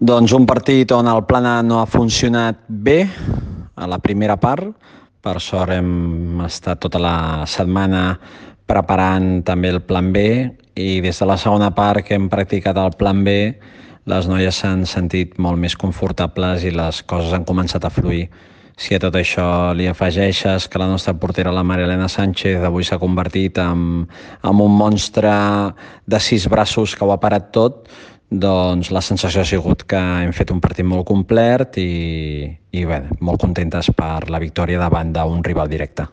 Doncs un partit on el Plana no ha funcionat bé a la primera part. Per sort hem estat tota la setmana preparant també el plan B i des de la segona part que hem practicat el plan B les noies s'han sentit molt més confortables i les coses han començat a fluir. Si a tot això li afegeixes que la nostra portera, la Maria Elena Sánchez, avui s'ha convertit en, en un monstre de sis braços que ho ha parat tot, doncs la sensació ha sigut que hem fet un partit molt complet i, i bé, molt contentes per la victòria davant d'un rival directe.